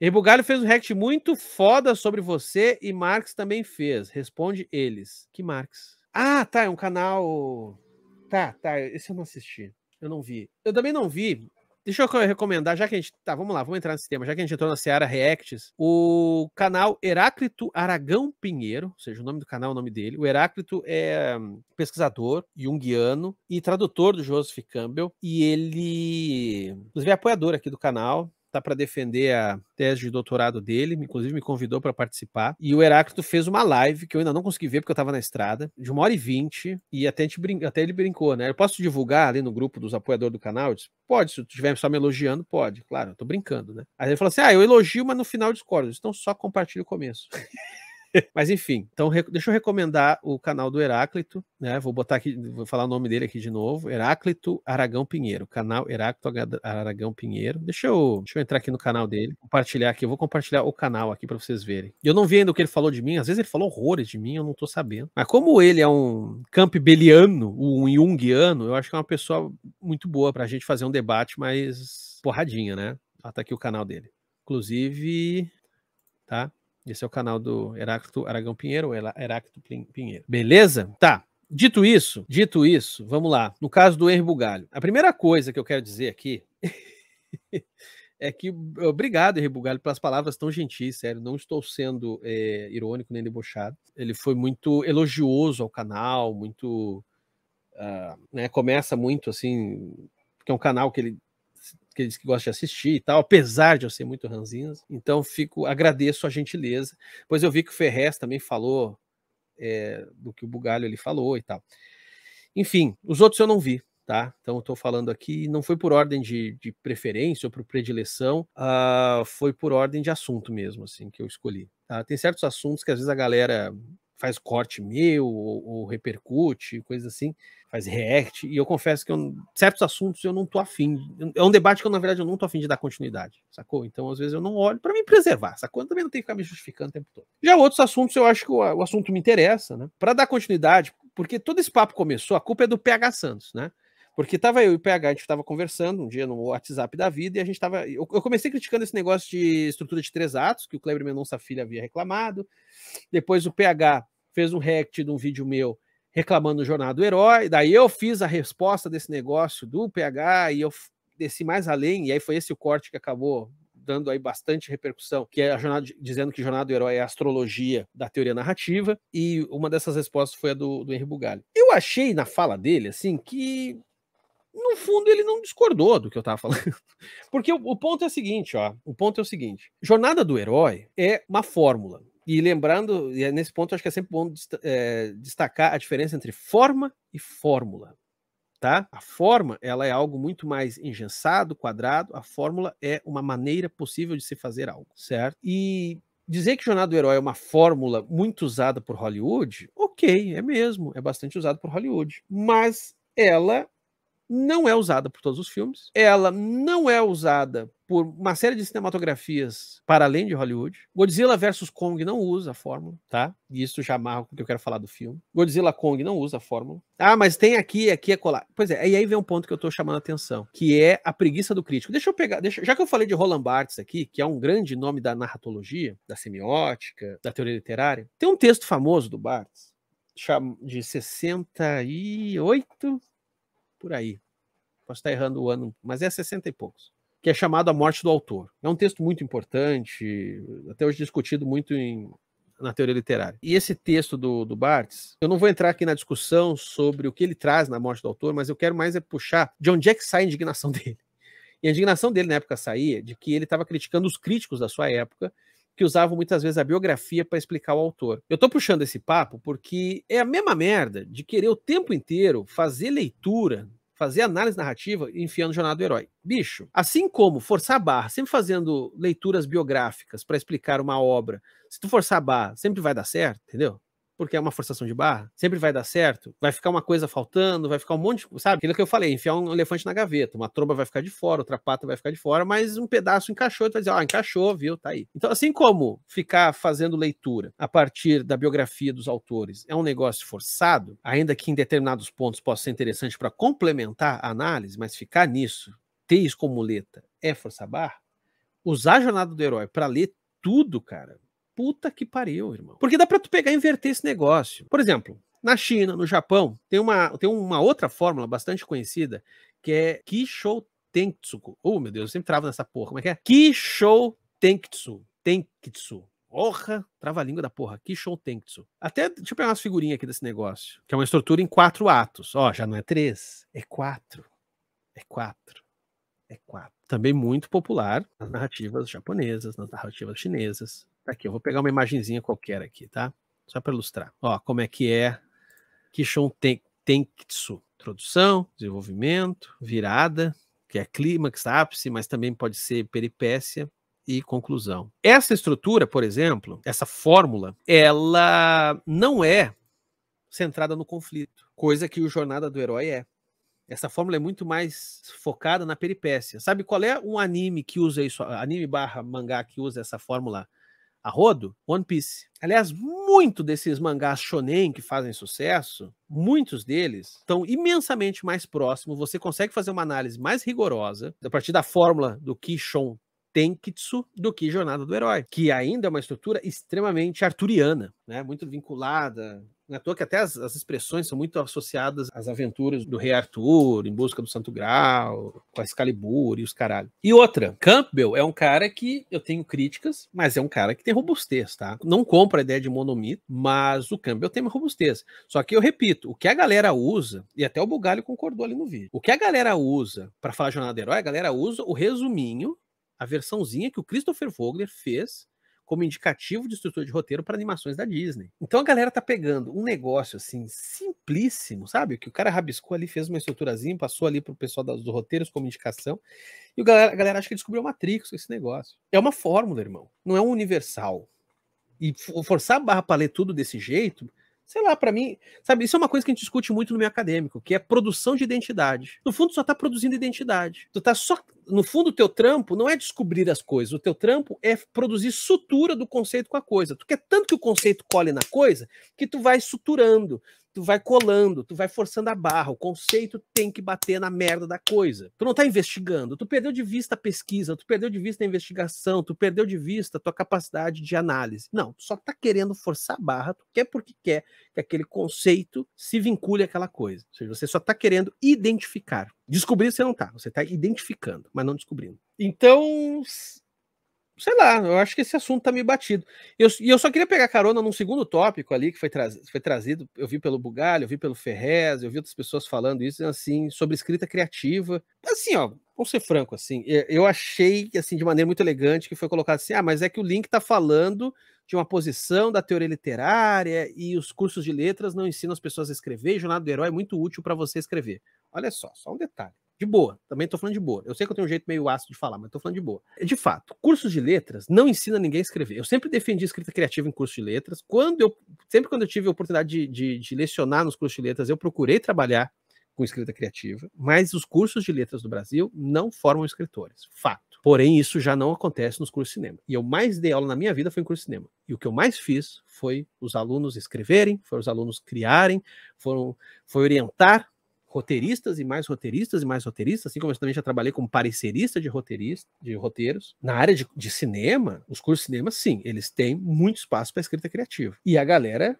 Rebugalho fez um react muito foda sobre você e Marx também fez. Responde eles. Que Marx? Ah, tá, é um canal. Tá, tá, esse eu não assisti. Eu não vi. Eu também não vi. Deixa eu recomendar, já que a gente. Tá, vamos lá, vamos entrar nesse tema. Já que a gente entrou na Seara Reacts, o canal Heráclito Aragão Pinheiro, ou seja, o nome do canal é o nome dele. O Heráclito é hum, pesquisador, jungiano e tradutor do Joseph Campbell. E ele, inclusive, é apoiador aqui do canal Tá para defender a tese de doutorado dele, inclusive me convidou para participar. E o Heráclito fez uma live que eu ainda não consegui ver porque eu estava na estrada, de uma hora e vinte, e até, brin... até, ele brincou, né? Eu posso divulgar ali no grupo dos apoiadores do canal? Eu disse, pode, se tu estiver só me elogiando, pode. Claro, eu tô brincando, né? Aí ele falou assim: ah, eu elogio, mas no final discordo. Então só compartilha o começo. Mas enfim, então deixa eu recomendar o canal do Heráclito, né? Vou botar aqui, vou falar o nome dele aqui de novo. Heráclito Aragão Pinheiro, canal Heráclito Aragão Pinheiro. Deixa eu, deixa eu entrar aqui no canal dele, compartilhar aqui. Eu vou compartilhar o canal aqui para vocês verem. Eu não vi ainda o que ele falou de mim, às vezes ele falou horrores de mim, eu não tô sabendo. Mas como ele é um campbelliano, um jungiano, eu acho que é uma pessoa muito boa pra gente fazer um debate mais porradinha, né? tá aqui o canal dele. Inclusive, tá? Esse é o canal do Heráclito Aragão Pinheiro, ou Heráclito Pinheiro. Beleza? Tá. Dito isso, dito isso, vamos lá. No caso do Bugalho, a primeira coisa que eu quero dizer aqui é que obrigado, Bugalho, pelas palavras tão gentis, sério. Não estou sendo é, irônico nem debochado. Ele foi muito elogioso ao canal, muito. Uh, né, começa muito assim, porque é um canal que ele porque ele disse que gosta de assistir e tal, apesar de eu ser muito ranzinza. Então, fico agradeço a gentileza, pois eu vi que o Ferrez também falou é, do que o Bugalho ele falou e tal. Enfim, os outros eu não vi, tá? Então, eu tô falando aqui, não foi por ordem de, de preferência ou por predileção, uh, foi por ordem de assunto mesmo, assim, que eu escolhi. Tá? Tem certos assuntos que às vezes a galera faz corte meu, ou, ou, repercute, coisa assim, faz react, e eu confesso que eu, certos assuntos eu não tô afim, é um debate que eu, na verdade, eu não tô afim de dar continuidade, sacou? Então, às vezes, eu não olho para me preservar, sacou? Eu também não tenho que ficar me justificando o tempo todo. Já outros assuntos, eu acho que o, o assunto me interessa, né? Para dar continuidade, porque todo esse papo começou, a culpa é do PH Santos, né? Porque tava eu e o PH, a gente tava conversando um dia no WhatsApp da vida e a gente tava. Eu, eu comecei criticando esse negócio de estrutura de três atos, que o Kleber Mendonça Filho havia reclamado. Depois o PH fez um react de um vídeo meu reclamando do Jornal do Herói. Daí eu fiz a resposta desse negócio do PH e eu desci mais além. E aí foi esse o corte que acabou dando aí bastante repercussão, que é a jornada dizendo que jornada do herói é a astrologia da teoria narrativa, e uma dessas respostas foi a do, do Henry Bugalho. Eu achei na fala dele assim que no fundo ele não discordou do que eu estava falando. Porque o, o, ponto é o seguinte, ó, o ponto é o seguinte, jornada do herói é uma fórmula. E lembrando, e é nesse ponto acho que é sempre bom dest é, destacar a diferença entre forma e fórmula, tá? A forma, ela é algo muito mais engessado, quadrado, a fórmula é uma maneira possível de se fazer algo, certo? E dizer que Jornada do Herói é uma fórmula muito usada por Hollywood, ok, é mesmo, é bastante usado por Hollywood, mas ela não é usada por todos os filmes, ela não é usada por uma série de cinematografias para além de Hollywood. Godzilla vs Kong não usa a fórmula, tá? E isso já amarra o que eu quero falar do filme. Godzilla Kong não usa a fórmula. Ah, mas tem aqui, aqui é colar. Pois é, e aí vem um ponto que eu tô chamando a atenção, que é a preguiça do crítico. Deixa eu pegar, deixa, já que eu falei de Roland Barthes aqui, que é um grande nome da narratologia, da semiótica, da teoria literária, tem um texto famoso do Barthes de 68, por aí. Posso estar errando o ano, mas é 60 e poucos. Que é chamado A Morte do Autor. É um texto muito importante, até hoje discutido muito em, na teoria literária. E esse texto do, do Barthes, eu não vou entrar aqui na discussão sobre o que ele traz na morte do autor, mas eu quero mais é puxar de onde é que sai a indignação dele. E a indignação dele na época saía de que ele estava criticando os críticos da sua época, que usavam muitas vezes a biografia para explicar o autor. Eu estou puxando esse papo porque é a mesma merda de querer o tempo inteiro fazer leitura fazer análise narrativa enfiando o jornal do herói. Bicho, assim como forçar a barra, sempre fazendo leituras biográficas para explicar uma obra, se tu forçar a barra, sempre vai dar certo, entendeu? porque é uma forçação de barra, sempre vai dar certo, vai ficar uma coisa faltando, vai ficar um monte, de, sabe? Aquilo que eu falei, enfiar um elefante na gaveta, uma tromba vai ficar de fora, outra pata vai ficar de fora, mas um pedaço encaixou, tu vai dizer, ó, ah, encaixou, viu, tá aí. Então, assim como ficar fazendo leitura a partir da biografia dos autores é um negócio forçado, ainda que em determinados pontos possa ser interessante para complementar a análise, mas ficar nisso, ter isso como muleta, é forçar barra, usar a jornada do herói para ler tudo, cara, puta que pariu, irmão. Porque dá para tu pegar e inverter esse negócio. Por exemplo, na China, no Japão, tem uma, tem uma outra fórmula bastante conhecida que é Kishou Tenkitsu. Oh, meu Deus, eu sempre travo nessa porra. Como é que é? Kishou Tenkitsu. Tenkitsu. Porra, trava a língua da porra. Kishou Tenkitsu. Até, deixa eu pegar umas figurinhas aqui desse negócio. Que é uma estrutura em quatro atos. Ó, já não é três, é quatro. É quatro. É quatro. Também muito popular nas narrativas japonesas, nas narrativas chinesas. Tá aqui, eu vou pegar uma imagenzinha qualquer aqui, tá? Só para ilustrar. Ó, como é que é Kishon Ten Tenkitsu. Introdução, desenvolvimento, virada, que é clímax, ápice, mas também pode ser peripécia e conclusão. Essa estrutura, por exemplo, essa fórmula, ela não é centrada no conflito, coisa que o Jornada do Herói é. Essa fórmula é muito mais focada na peripécia. Sabe qual é um anime que usa isso, anime barra mangá que usa essa fórmula a rodo, One Piece. Aliás, muito desses mangás shonen que fazem sucesso, muitos deles estão imensamente mais próximos. Você consegue fazer uma análise mais rigorosa a partir da fórmula do Kishon Tenkitsu do que Jornada do Herói, que ainda é uma estrutura extremamente arturiana, né? Muito vinculada na é toa que até as, as, expressões são muito associadas às aventuras do rei Arthur, em busca do Santo Graal, com a Excalibur e os caralho. E outra, Campbell é um cara que eu tenho críticas, mas é um cara que tem robustez, tá? Não compra a ideia de monomito, mas o Campbell tem uma robustez. Só que eu repito, o que a galera usa, e até o Bugalho concordou ali no vídeo, o que a galera usa para falar jornada do herói, a galera usa o resuminho, a versãozinha que o Christopher Vogler fez como indicativo de estrutura de roteiro para animações da Disney. Então a galera tá pegando um negócio assim simplíssimo, sabe? Que o cara rabiscou ali, fez uma estruturazinha, passou ali pro pessoal dos roteiros como indicação, e a galera, a galera acha que descobriu Matrix com esse negócio. É uma fórmula, irmão. Não é um universal. E forçar a barra para ler tudo desse jeito, Sei lá, para mim, sabe, isso é uma coisa que a gente discute muito no meio acadêmico, que é produção de identidade. No fundo, só tá produzindo identidade. Tu tá só. No fundo, o teu trampo não é descobrir as coisas, o teu trampo é produzir sutura do conceito com a coisa. Tu quer tanto que o conceito cole na coisa que tu vai suturando tu vai colando, tu vai forçando a barra, o conceito tem que bater na merda da coisa. Tu não tá investigando, tu perdeu de vista a pesquisa, tu perdeu de vista a investigação, tu perdeu de vista a tua capacidade de análise. Não, tu só tá querendo forçar a barra, tu quer porque quer que aquele conceito se vincule àquela coisa. Ou seja, você só tá querendo identificar. Descobrir você não tá, você tá identificando, mas não descobrindo. Então, sei lá, eu acho que esse assunto tá meio batido. Eu, e eu só queria pegar carona num segundo tópico ali que foi, tra foi trazido, eu vi pelo Bugalho, eu vi pelo Ferrez, eu vi outras pessoas falando isso, assim, sobre escrita criativa. Assim, ó, vamos ser franco, assim, eu achei, assim, de maneira muito elegante que foi colocado assim, ah, mas é que o Link tá falando de uma posição da teoria literária e os cursos de letras não ensinam as pessoas a escrever, e o Jornada do Herói é muito útil para você escrever. Olha só, só um detalhe. De boa, também tô falando de boa. Eu sei que eu tenho um jeito meio ácido de falar, mas tô falando de boa. De fato, cursos de letras não ensina ninguém a escrever. Eu sempre defendi escrita criativa em curso de letras. Quando eu, sempre quando eu tive a oportunidade de, de, de lecionar nos cursos de letras, eu procurei trabalhar com escrita criativa, mas os cursos de letras do Brasil não formam escritores. Fato. Porém, isso já não acontece nos cursos de cinema. E eu mais dei aula na minha vida foi em curso de cinema. E o que eu mais fiz foi os alunos escreverem, foi os alunos criarem, foram, foi orientar roteiristas e mais roteiristas e mais roteiristas, assim como eu também já trabalhei como parecerista de roteirista, de roteiros. Na área de, de cinema, os cursos de cinema, sim, eles têm muito espaço para escrita criativa. E a galera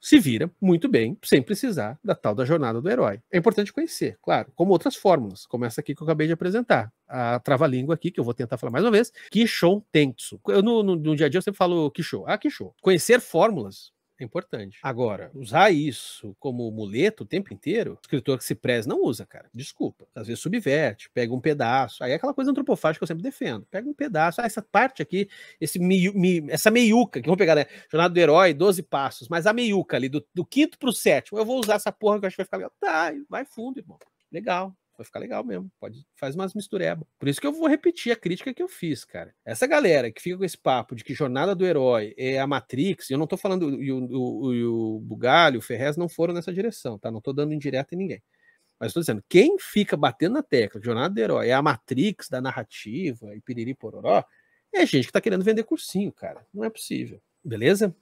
se vira muito bem, sem precisar da tal da jornada do herói. É importante conhecer, claro, como outras fórmulas, como essa aqui que eu acabei de apresentar, a trava-língua aqui, que eu vou tentar falar mais uma vez, Kishon Tensu. Eu, no, no, no, dia a dia, eu sempre falo Kishon. Ah, Kishon. Conhecer fórmulas é importante. Agora, usar isso como muleto o tempo inteiro, escritor que se preze não usa, cara. Desculpa. Às vezes subverte, pega um pedaço. Aí é aquela coisa antropofágica que eu sempre defendo. Pega um pedaço. Ah, essa parte aqui, esse mi, mi, essa meiuca, que vamos pegar, né? Jornada do Herói, 12 passos. Mas a meiuca ali, do, do quinto pro sétimo, eu vou usar essa porra que eu acho que vai ficar legal. Tá, vai fundo, irmão. Legal vai ficar legal mesmo. Pode faz umas mistureba. Por isso que eu vou repetir a crítica que eu fiz, cara. Essa galera que fica com esse papo de que jornada do herói é a Matrix, eu não tô falando e o, o, o, o Bugalho, o Ferrez não foram nessa direção, tá? Não tô dando indireta em ninguém. Mas estou dizendo, quem fica batendo na tecla que jornada do herói é a Matrix da narrativa e piriri pororó, é gente que tá querendo vender cursinho, cara. Não é possível. Beleza?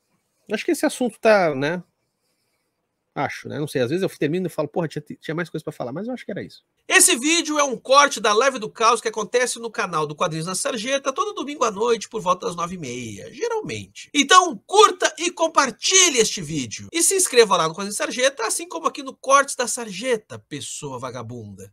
Acho que esse assunto tá, né? Acho, né? Não sei. Às vezes eu termino e falo, porra, tinha, tinha mais coisa para falar, mas eu acho que era isso. Esse vídeo é um corte da Live do Caos que acontece no canal do Quadrinhos na Sarjeta todo domingo à noite por volta das nove e meia, geralmente. Então, curta e compartilhe este vídeo. E se inscreva lá no Quadrinhos Sarjeta, assim como aqui no Cortes da Sarjeta, pessoa vagabunda.